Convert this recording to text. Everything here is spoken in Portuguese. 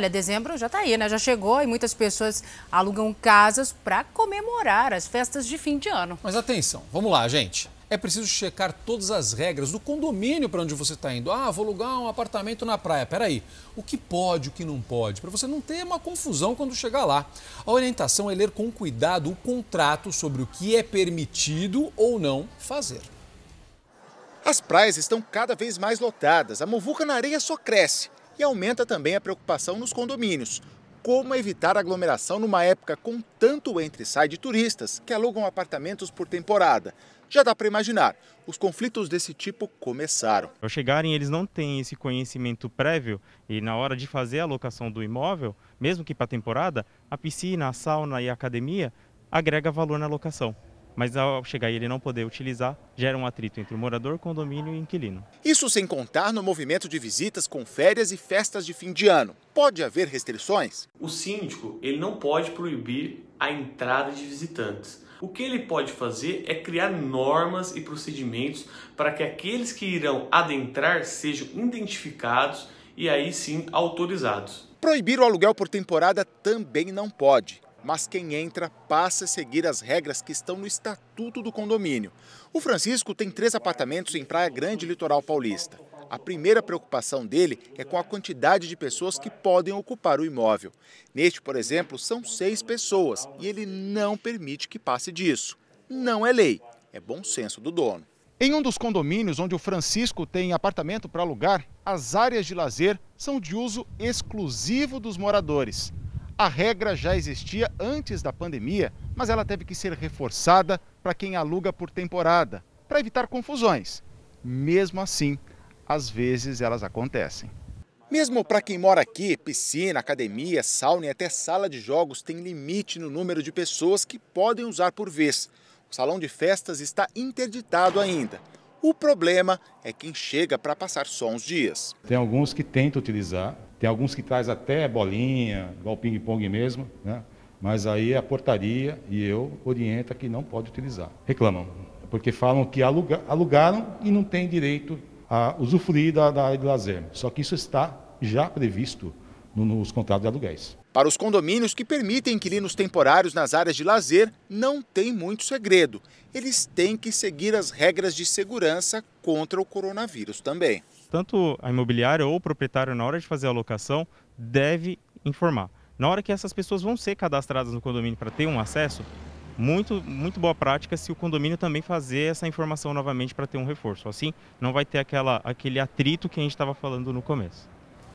Olha, dezembro já está aí, né? Já chegou e muitas pessoas alugam casas para comemorar as festas de fim de ano. Mas atenção, vamos lá, gente. É preciso checar todas as regras do condomínio para onde você está indo. Ah, vou alugar um apartamento na praia. Peraí, o que pode, o que não pode, para você não ter uma confusão quando chegar lá. A orientação é ler com cuidado o contrato sobre o que é permitido ou não fazer. As praias estão cada vez mais lotadas, a muvuca na areia só cresce. E aumenta também a preocupação nos condomínios. Como evitar aglomeração numa época com tanto entre sai de turistas que alugam apartamentos por temporada? já dá para imaginar. Os conflitos desse tipo começaram. Ao chegarem, eles não têm esse conhecimento prévio e na hora de fazer a locação do imóvel, mesmo que para temporada, a piscina, a sauna e a academia agrega valor na locação mas ao chegar e ele não poder utilizar, gera um atrito entre o morador, condomínio e inquilino. Isso sem contar no movimento de visitas com férias e festas de fim de ano. Pode haver restrições? O síndico, ele não pode proibir a entrada de visitantes. O que ele pode fazer é criar normas e procedimentos para que aqueles que irão adentrar sejam identificados e aí sim autorizados. Proibir o aluguel por temporada também não pode mas quem entra passa a seguir as regras que estão no estatuto do condomínio. O Francisco tem três apartamentos em Praia Grande, litoral paulista. A primeira preocupação dele é com a quantidade de pessoas que podem ocupar o imóvel. Neste, por exemplo, são seis pessoas e ele não permite que passe disso. Não é lei, é bom senso do dono. Em um dos condomínios onde o Francisco tem apartamento para alugar, as áreas de lazer são de uso exclusivo dos moradores. A regra já existia antes da pandemia, mas ela teve que ser reforçada para quem aluga por temporada, para evitar confusões. Mesmo assim, às vezes elas acontecem. Mesmo para quem mora aqui, piscina, academia, sauna e até sala de jogos tem limite no número de pessoas que podem usar por vez. O salão de festas está interditado ainda. O problema é quem chega para passar só uns dias. Tem alguns que tentam utilizar, tem alguns que traz até bolinha, igual ping-pong mesmo, né? mas aí a portaria e eu orienta que não pode utilizar. Reclamam, porque falam que aluga, alugaram e não tem direito a usufruir da, da área de lazer. Só que isso está já previsto no, nos contratos de aluguéis. Para os condomínios que permitem inquilinos temporários nas áreas de lazer, não tem muito segredo. Eles têm que seguir as regras de segurança contra o coronavírus também tanto a imobiliária ou o proprietário, na hora de fazer a locação, deve informar. Na hora que essas pessoas vão ser cadastradas no condomínio para ter um acesso, muito, muito boa prática se o condomínio também fazer essa informação novamente para ter um reforço. Assim, não vai ter aquela, aquele atrito que a gente estava falando no começo.